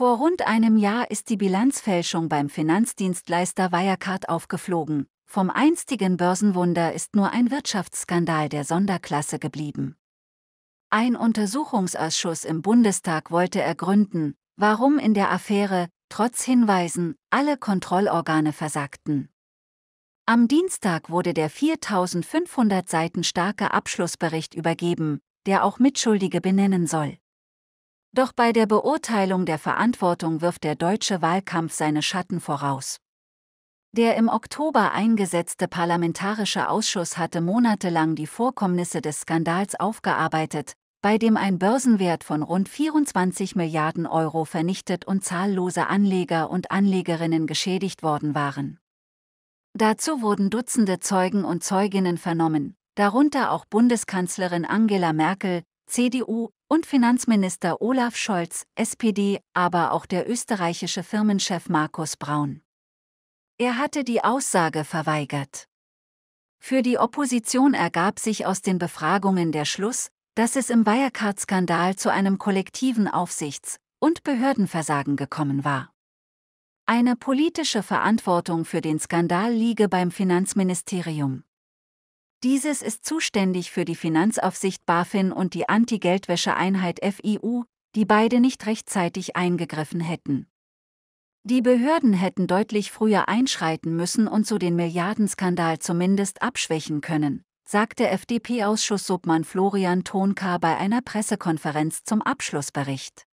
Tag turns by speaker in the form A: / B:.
A: Vor rund einem Jahr ist die Bilanzfälschung beim Finanzdienstleister Wirecard aufgeflogen. Vom einstigen Börsenwunder ist nur ein Wirtschaftsskandal der Sonderklasse geblieben. Ein Untersuchungsausschuss im Bundestag wollte ergründen, warum in der Affäre, trotz Hinweisen, alle Kontrollorgane versagten. Am Dienstag wurde der 4500 Seiten starke Abschlussbericht übergeben, der auch Mitschuldige benennen soll. Doch bei der Beurteilung der Verantwortung wirft der deutsche Wahlkampf seine Schatten voraus. Der im Oktober eingesetzte Parlamentarische Ausschuss hatte monatelang die Vorkommnisse des Skandals aufgearbeitet, bei dem ein Börsenwert von rund 24 Milliarden Euro vernichtet und zahllose Anleger und Anlegerinnen geschädigt worden waren. Dazu wurden Dutzende Zeugen und Zeuginnen vernommen, darunter auch Bundeskanzlerin Angela Merkel, CDU, und Finanzminister Olaf Scholz, SPD, aber auch der österreichische Firmenchef Markus Braun. Er hatte die Aussage verweigert. Für die Opposition ergab sich aus den Befragungen der Schluss, dass es im Wirecard-Skandal zu einem kollektiven Aufsichts- und Behördenversagen gekommen war. Eine politische Verantwortung für den Skandal liege beim Finanzministerium. Dieses ist zuständig für die Finanzaufsicht BaFin und die Anti-Geldwäsche-Einheit FIU, die beide nicht rechtzeitig eingegriffen hätten. Die Behörden hätten deutlich früher einschreiten müssen und so den Milliardenskandal zumindest abschwächen können, sagte FDP-Ausschusssubmann Florian Tonka bei einer Pressekonferenz zum Abschlussbericht.